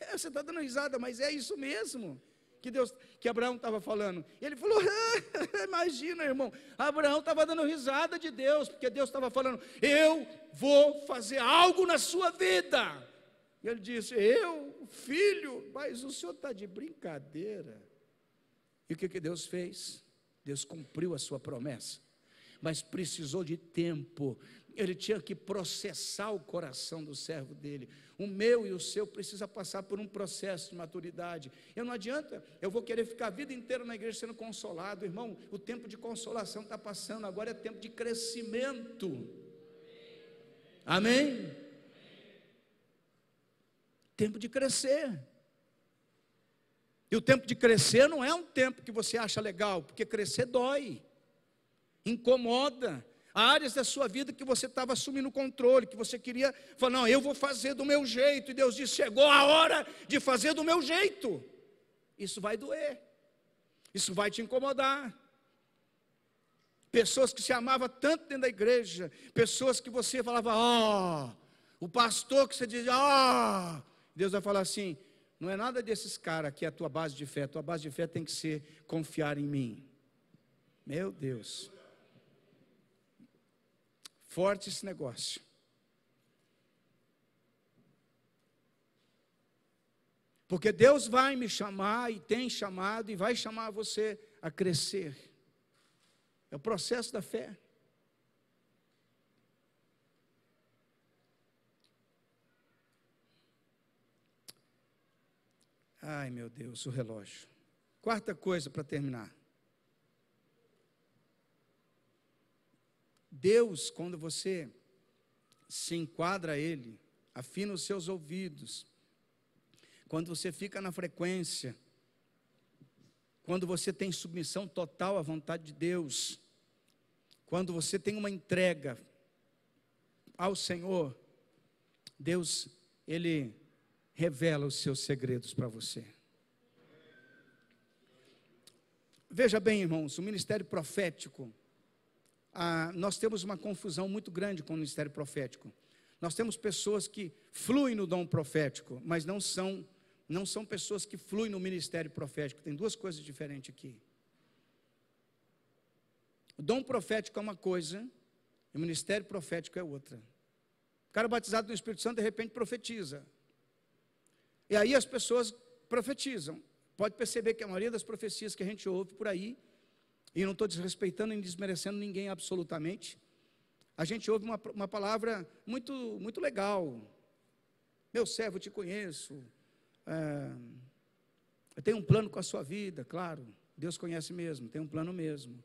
É, <laughs> você está dando risada, mas é isso mesmo que Deus, que Abraão estava falando. Ele falou: ah, <laughs> imagina, irmão, Abraão estava dando risada de Deus, porque Deus estava falando: eu vou fazer algo na sua vida. E ele disse: eu, filho, mas o senhor está de brincadeira. E o que, que Deus fez? Deus cumpriu a sua promessa mas precisou de tempo, ele tinha que processar o coração do servo dele. O meu e o seu precisa passar por um processo de maturidade. Eu não adianta, eu vou querer ficar a vida inteira na igreja sendo consolado, irmão. O tempo de consolação está passando, agora é tempo de crescimento. Amém? Amém? Tempo de crescer. E o tempo de crescer não é um tempo que você acha legal, porque crescer dói, incomoda áreas da sua vida que você estava assumindo o controle, que você queria falar, não, eu vou fazer do meu jeito. E Deus diz: chegou a hora de fazer do meu jeito. Isso vai doer, isso vai te incomodar. Pessoas que se amava tanto dentro da igreja, pessoas que você falava, ó, oh, o pastor que você dizia, ó, oh. Deus vai falar assim: não é nada desses caras que é a tua base de fé. A tua base de fé tem que ser confiar em mim. Meu Deus. Forte esse negócio. Porque Deus vai me chamar e tem chamado e vai chamar você a crescer. É o processo da fé. Ai, meu Deus, o relógio. Quarta coisa para terminar. Deus, quando você se enquadra a Ele, afina os seus ouvidos, quando você fica na frequência, quando você tem submissão total à vontade de Deus, quando você tem uma entrega ao Senhor, Deus, Ele revela os seus segredos para você. Veja bem, irmãos, o ministério profético ah, nós temos uma confusão muito grande com o ministério profético. Nós temos pessoas que fluem no dom profético, mas não são não são pessoas que fluem no ministério profético. Tem duas coisas diferentes aqui. O dom profético é uma coisa, e o ministério profético é outra. O cara batizado no Espírito Santo de repente profetiza. E aí as pessoas profetizam. Pode perceber que a maioria das profecias que a gente ouve por aí e não estou desrespeitando e desmerecendo ninguém absolutamente. A gente ouve uma, uma palavra muito, muito legal. Meu servo, te conheço. É, eu tenho um plano com a sua vida, claro. Deus conhece mesmo, tem um plano mesmo.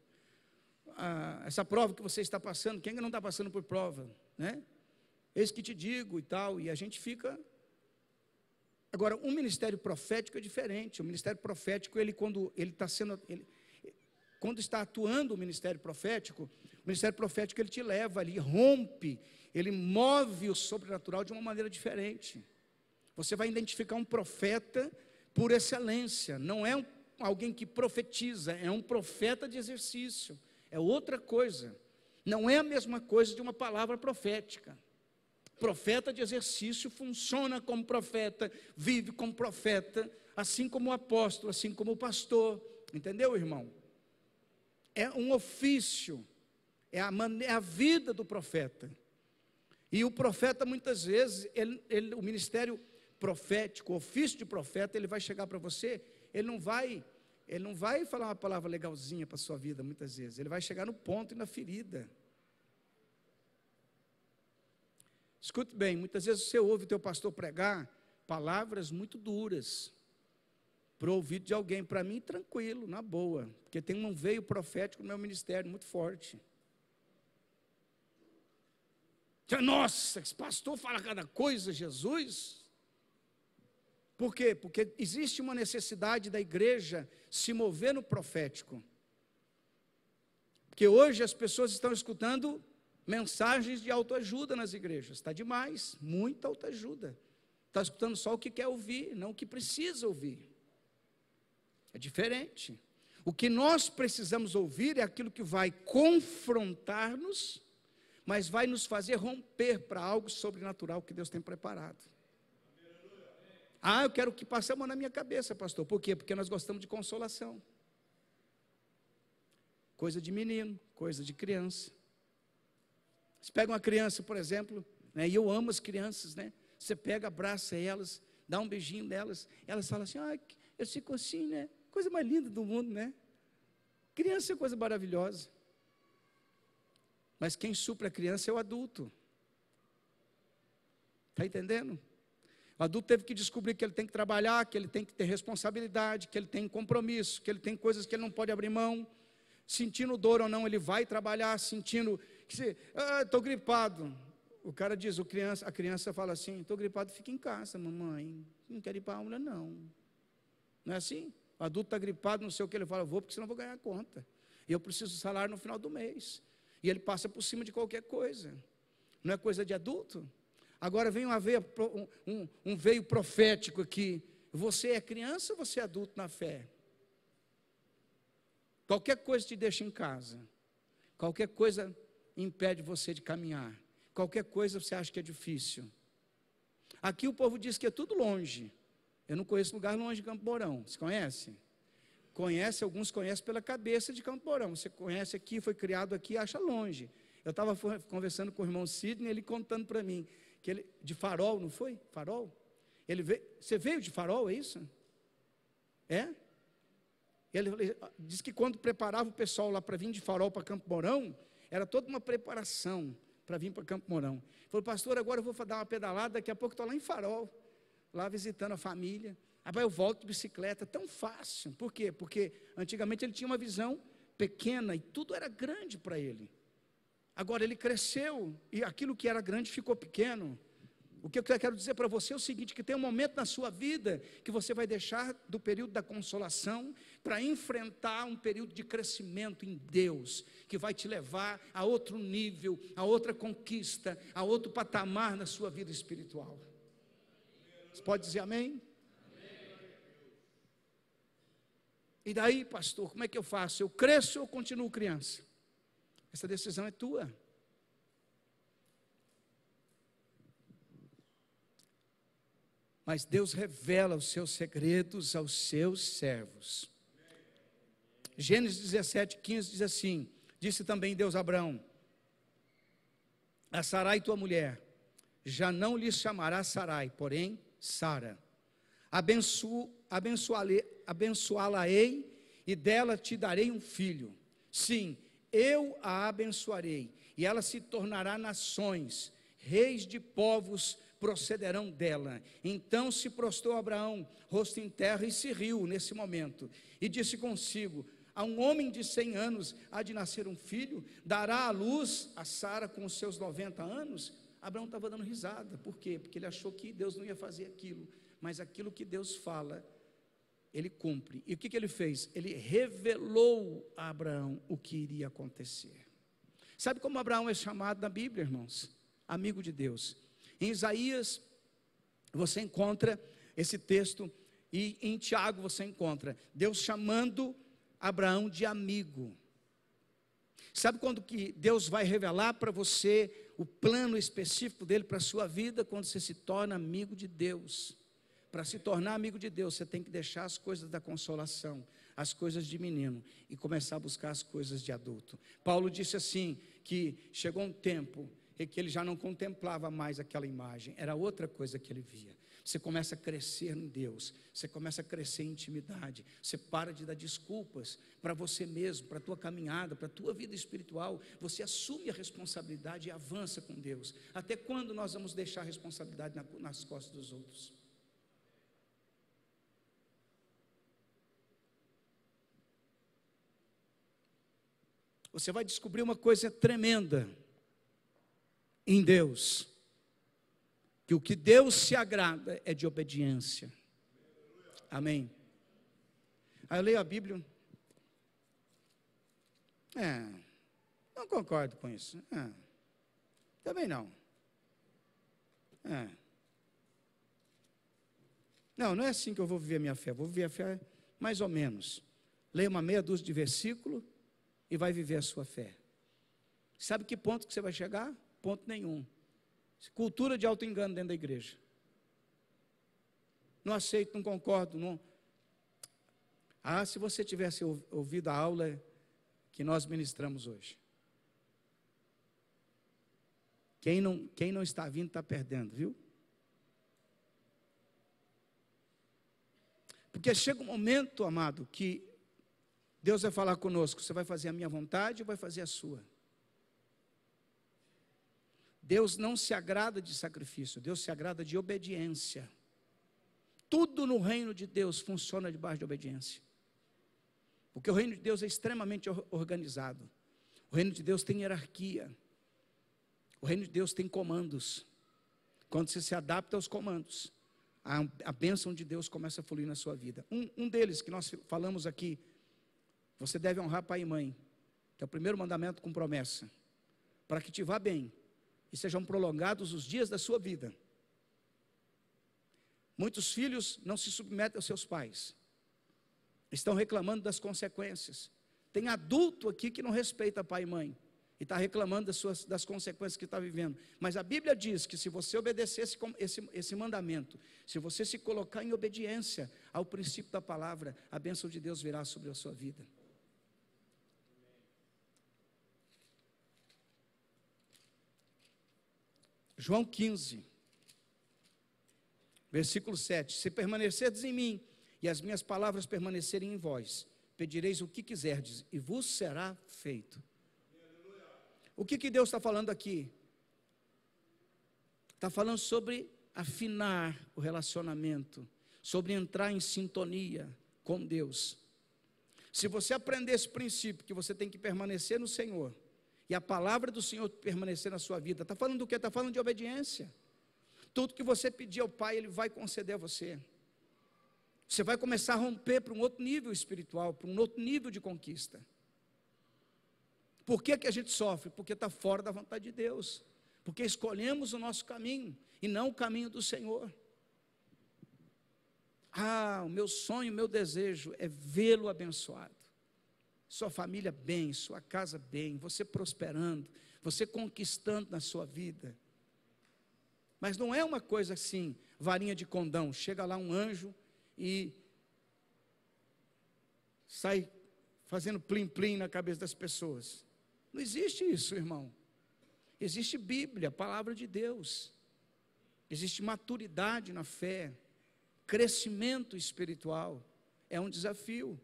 Ah, essa prova que você está passando, quem é não está passando por prova, né? Eis que te digo e tal, e a gente fica. Agora, um ministério profético é diferente. O ministério profético, ele quando ele está sendo, ele, quando está atuando o ministério profético, o ministério profético ele te leva ali, rompe, ele move o sobrenatural de uma maneira diferente. Você vai identificar um profeta por excelência, não é um, alguém que profetiza, é um profeta de exercício, é outra coisa. Não é a mesma coisa de uma palavra profética. Profeta de exercício funciona como profeta, vive como profeta, assim como o apóstolo, assim como o pastor, entendeu, irmão? é um ofício, é a, é a vida do profeta. E o profeta, muitas vezes, ele, ele, o ministério profético, o ofício de profeta, ele vai chegar para você, ele não vai. Ele não vai falar uma palavra legalzinha para a sua vida, muitas vezes. Ele vai chegar no ponto e na ferida. Escute bem, muitas vezes você ouve o teu pastor pregar palavras muito duras para o ouvido de alguém. Para mim, tranquilo, na boa. Porque tem um veio profético no meu ministério muito forte. Nossa, esse pastor fala cada coisa, Jesus. Por quê? Porque existe uma necessidade da igreja se mover no profético. Porque hoje as pessoas estão escutando mensagens de autoajuda nas igrejas. Está demais, muita autoajuda. Está escutando só o que quer ouvir, não o que precisa ouvir. É diferente. O que nós precisamos ouvir é aquilo que vai confrontar-nos, mas vai nos fazer romper para algo sobrenatural que Deus tem preparado. Ah, eu quero que passe a mão na minha cabeça, pastor. Por quê? Porque nós gostamos de consolação. Coisa de menino, coisa de criança. Você pega uma criança, por exemplo, né, e eu amo as crianças, né? Você pega, abraça elas, dá um beijinho nelas, elas falam assim, ah, eu fico assim, né? Coisa mais linda do mundo, né? Criança é coisa maravilhosa. Mas quem supra a criança é o adulto. Está entendendo? O adulto teve que descobrir que ele tem que trabalhar, que ele tem que ter responsabilidade, que ele tem compromisso, que ele tem coisas que ele não pode abrir mão. Sentindo dor ou não, ele vai trabalhar, sentindo que ah, estou gripado. O cara diz, o criança, a criança fala assim, estou gripado, fica em casa, mamãe. Não quero ir para a aula, não. Não é assim? O adulto está gripado, não sei o que, ele fala, vou porque senão vou ganhar conta. E eu preciso do salário no final do mês. E ele passa por cima de qualquer coisa. Não é coisa de adulto? Agora vem uma veia, um, um veio profético aqui. Você é criança ou você é adulto na fé? Qualquer coisa te deixa em casa. Qualquer coisa impede você de caminhar. Qualquer coisa você acha que é difícil. Aqui o povo diz que é tudo longe. Eu não conheço lugar longe de Campo Mourão. Você conhece? Conhece, alguns conhecem pela cabeça de Campo Mourão. Você conhece aqui, foi criado aqui, acha longe. Eu estava conversando com o irmão Sidney, ele contando para mim que ele de Farol, não foi? Farol? Ele veio, você veio de Farol, é isso? É? Ele, ele diz que quando preparava o pessoal lá para vir de Farol para Campo Mourão, era toda uma preparação para vir para Campo Mourão. Falou, pastor, agora eu vou dar uma pedalada, daqui a pouco estou lá em Farol lá visitando a família. Aí eu volto de bicicleta, tão fácil. Por quê? Porque antigamente ele tinha uma visão pequena e tudo era grande para ele. Agora ele cresceu e aquilo que era grande ficou pequeno. O que eu quero dizer para você é o seguinte: que tem um momento na sua vida que você vai deixar do período da consolação para enfrentar um período de crescimento em Deus, que vai te levar a outro nível, a outra conquista, a outro patamar na sua vida espiritual. Você pode dizer amém? E daí, pastor, como é que eu faço? Eu cresço ou continuo criança? Essa decisão é tua. Mas Deus revela os seus segredos aos seus servos. Gênesis 17, 15 diz assim: Disse também Deus a Abraão: A Sarai, tua mulher, já não lhe chamará Sarai, porém Sara. Abençoá-la-ei e dela te darei um filho. Sim, eu a abençoarei e ela se tornará nações, reis de povos procederão dela. Então se prostrou Abraão, rosto em terra, e se riu nesse momento, e disse consigo: A um homem de cem anos há de nascer um filho, dará à luz a Sara com os seus noventa anos? Abraão estava dando risada, por quê? Porque ele achou que Deus não ia fazer aquilo, mas aquilo que Deus fala, ele cumpre. E o que, que ele fez? Ele revelou a Abraão o que iria acontecer. Sabe como Abraão é chamado na Bíblia, irmãos? Amigo de Deus. Em Isaías, você encontra esse texto, e em Tiago você encontra Deus chamando Abraão de amigo. Sabe quando que Deus vai revelar para você o plano específico dele para a sua vida quando você se torna amigo de Deus. Para se tornar amigo de Deus, você tem que deixar as coisas da consolação, as coisas de menino, e começar a buscar as coisas de adulto. Paulo disse assim: que chegou um tempo em que ele já não contemplava mais aquela imagem, era outra coisa que ele via. Você começa a crescer em Deus, você começa a crescer em intimidade, você para de dar desculpas para você mesmo, para a tua caminhada, para a tua vida espiritual. Você assume a responsabilidade e avança com Deus. Até quando nós vamos deixar a responsabilidade nas costas dos outros? Você vai descobrir uma coisa tremenda em Deus que o que Deus se agrada é de obediência. Amém. Aí eu leio a Bíblia. É, não concordo com isso. É, também não. É. Não, não é assim que eu vou viver a minha fé. Vou viver a fé mais ou menos. Leia uma meia dúzia de versículo e vai viver a sua fé. Sabe que ponto que você vai chegar? Ponto nenhum. Cultura de auto-engano dentro da igreja. Não aceito, não concordo. Não... Ah, se você tivesse ouvido a aula que nós ministramos hoje. Quem não, quem não está vindo está perdendo, viu? Porque chega um momento, amado, que Deus vai falar conosco: você vai fazer a minha vontade ou vai fazer a sua? Deus não se agrada de sacrifício, Deus se agrada de obediência. Tudo no reino de Deus funciona debaixo de obediência. Porque o reino de Deus é extremamente organizado. O reino de Deus tem hierarquia. O reino de Deus tem comandos. Quando você se adapta aos comandos, a, a bênção de Deus começa a fluir na sua vida. Um, um deles que nós falamos aqui, você deve honrar pai e mãe, que é o primeiro mandamento com promessa, para que te vá bem e sejam prolongados os dias da sua vida. Muitos filhos não se submetem aos seus pais, estão reclamando das consequências. Tem adulto aqui que não respeita pai e mãe e está reclamando das, suas, das consequências que está vivendo. Mas a Bíblia diz que se você obedecer esse, esse, esse mandamento, se você se colocar em obediência ao princípio da palavra, a bênção de Deus virá sobre a sua vida. João 15, versículo 7. Se permanecerdes em mim e as minhas palavras permanecerem em vós, pedireis o que quiserdes e vos será feito. O que, que Deus está falando aqui? Está falando sobre afinar o relacionamento, sobre entrar em sintonia com Deus. Se você aprender esse princípio que você tem que permanecer no Senhor, e a palavra do Senhor permanecer na sua vida. Está falando do que? Está falando de obediência. Tudo que você pedir ao Pai, Ele vai conceder a você. Você vai começar a romper para um outro nível espiritual, para um outro nível de conquista. Por que, que a gente sofre? Porque está fora da vontade de Deus. Porque escolhemos o nosso caminho e não o caminho do Senhor. Ah, o meu sonho, o meu desejo é vê-lo abençoado sua família bem, sua casa bem, você prosperando, você conquistando na sua vida. Mas não é uma coisa assim, varinha de condão, chega lá um anjo e sai fazendo plim-plim na cabeça das pessoas. Não existe isso, irmão. Existe Bíblia, palavra de Deus. Existe maturidade na fé, crescimento espiritual. É um desafio.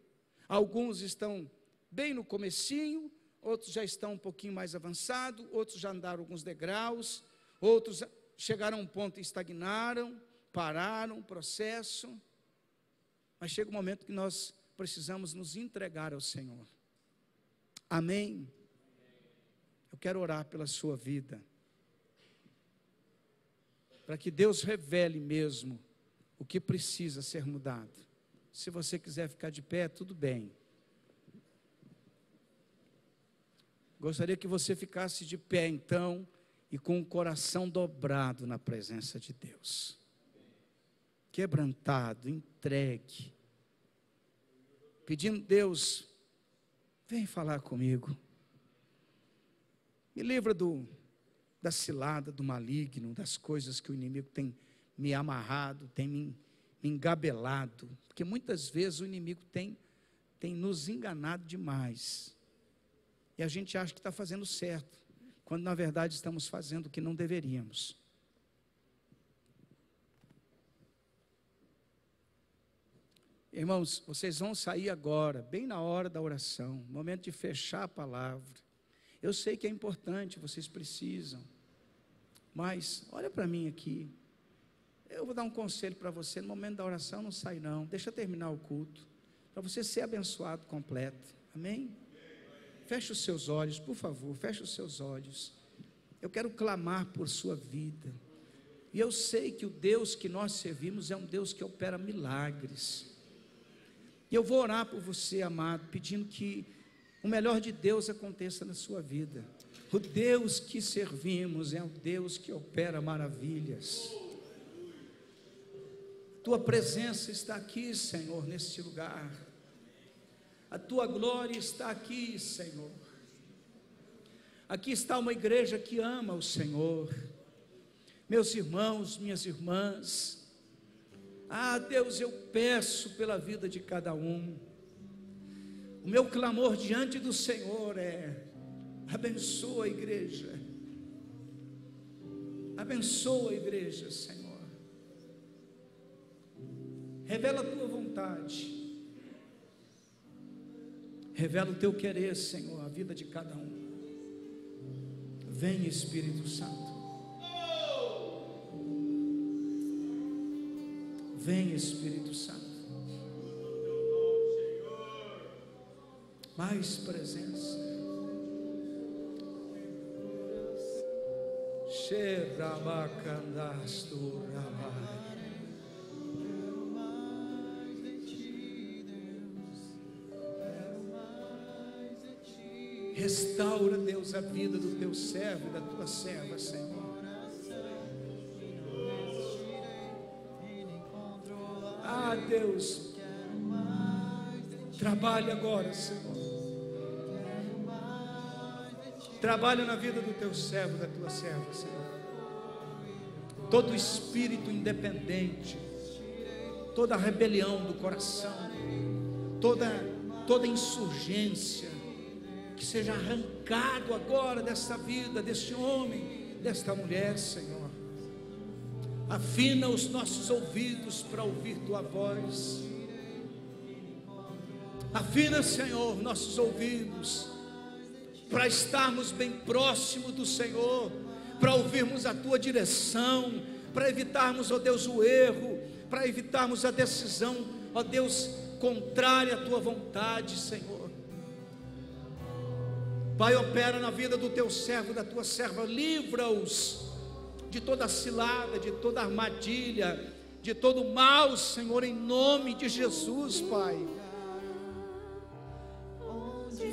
Alguns estão bem no comecinho, outros já estão um pouquinho mais avançado, outros já andaram alguns degraus, outros chegaram a um ponto e estagnaram, pararam o processo. Mas chega o um momento que nós precisamos nos entregar ao Senhor. Amém. Eu quero orar pela sua vida. Para que Deus revele mesmo o que precisa ser mudado. Se você quiser ficar de pé, tudo bem. Gostaria que você ficasse de pé então e com o coração dobrado na presença de Deus. Quebrantado, entregue. Pedindo, Deus, vem falar comigo. Me livra do, da cilada, do maligno, das coisas que o inimigo tem me amarrado, tem me, me engabelado. Porque muitas vezes o inimigo tem, tem nos enganado demais e a gente acha que está fazendo certo, quando na verdade estamos fazendo o que não deveríamos. Irmãos, vocês vão sair agora, bem na hora da oração, momento de fechar a palavra. Eu sei que é importante, vocês precisam. Mas olha para mim aqui. Eu vou dar um conselho para você, no momento da oração não sai não, deixa terminar o culto, para você ser abençoado completo. Amém? Feche os seus olhos, por favor, feche os seus olhos. Eu quero clamar por sua vida. E eu sei que o Deus que nós servimos é um Deus que opera milagres. E eu vou orar por você, amado, pedindo que o melhor de Deus aconteça na sua vida. O Deus que servimos é o Deus que opera maravilhas. Tua presença está aqui, Senhor, neste lugar. A tua glória está aqui, Senhor. Aqui está uma igreja que ama o Senhor. Meus irmãos, minhas irmãs, ah, Deus, eu peço pela vida de cada um. O meu clamor diante do Senhor é: abençoa a igreja. Abençoa a igreja, Senhor. Revela a tua vontade Revela o teu querer, Senhor, a vida de cada um. Vem, Espírito Santo. Vem, Espírito Santo. Mais presença. Xerabacandasturabá. Restaura, Deus, a vida do teu servo e da tua serva, Senhor. Ah, Deus, trabalhe agora, Senhor. Trabalhe na vida do teu servo, da tua serva, Senhor. Todo espírito independente, toda rebelião do coração, toda toda insurgência, que seja arrancado agora desta vida, deste homem, desta mulher, Senhor. Afina os nossos ouvidos para ouvir tua voz. Afina, Senhor, nossos ouvidos para estarmos bem próximo do Senhor, para ouvirmos a tua direção, para evitarmos, ó Deus, o erro, para evitarmos a decisão, ó Deus, contrária à tua vontade, Senhor Pai, opera na vida do teu servo, da tua serva, livra-os de toda cilada, de toda armadilha, de todo mal, Senhor, em nome de Jesus, Pai.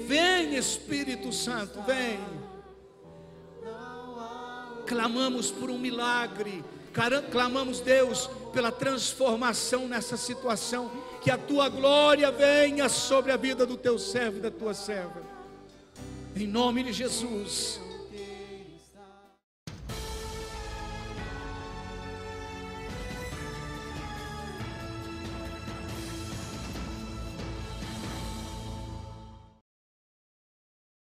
Vem, Espírito Santo, vem. Clamamos por um milagre, clamamos, Deus, pela transformação nessa situação. Que a tua glória venha sobre a vida do teu servo e da tua serva. Em nome de Jesus.